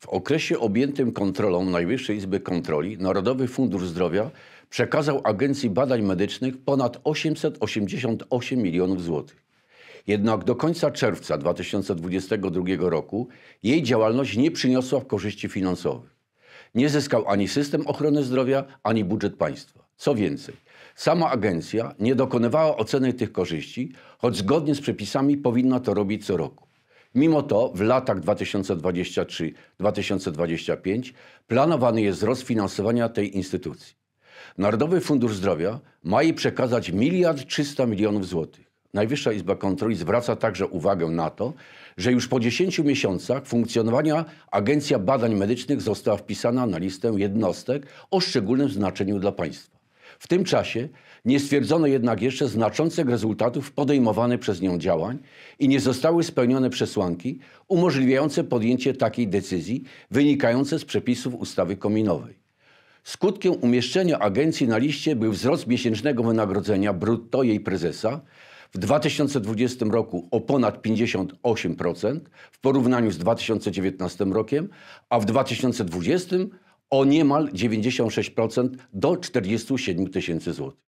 W okresie objętym kontrolą Najwyższej Izby Kontroli Narodowy Fundusz Zdrowia przekazał Agencji Badań Medycznych ponad 888 milionów złotych. Jednak do końca czerwca 2022 roku jej działalność nie przyniosła korzyści finansowych. Nie zyskał ani system ochrony zdrowia, ani budżet państwa. Co więcej, sama agencja nie dokonywała oceny tych korzyści, choć zgodnie z przepisami powinna to robić co roku. Mimo to w latach 2023-2025 planowany jest wzrost finansowania tej instytucji. Narodowy Fundusz Zdrowia ma jej przekazać miliard 300 milionów złotych. Najwyższa Izba Kontroli zwraca także uwagę na to, że już po 10 miesiącach funkcjonowania Agencja Badań Medycznych została wpisana na listę jednostek o szczególnym znaczeniu dla państwa. W tym czasie nie stwierdzono jednak jeszcze znaczących rezultatów podejmowanych przez nią działań i nie zostały spełnione przesłanki umożliwiające podjęcie takiej decyzji wynikające z przepisów ustawy kominowej. Skutkiem umieszczenia agencji na liście był wzrost miesięcznego wynagrodzenia brutto jej prezesa w 2020 roku o ponad 58% w porównaniu z 2019 rokiem, a w 2020 o niemal 96% do 47 tysięcy złotych.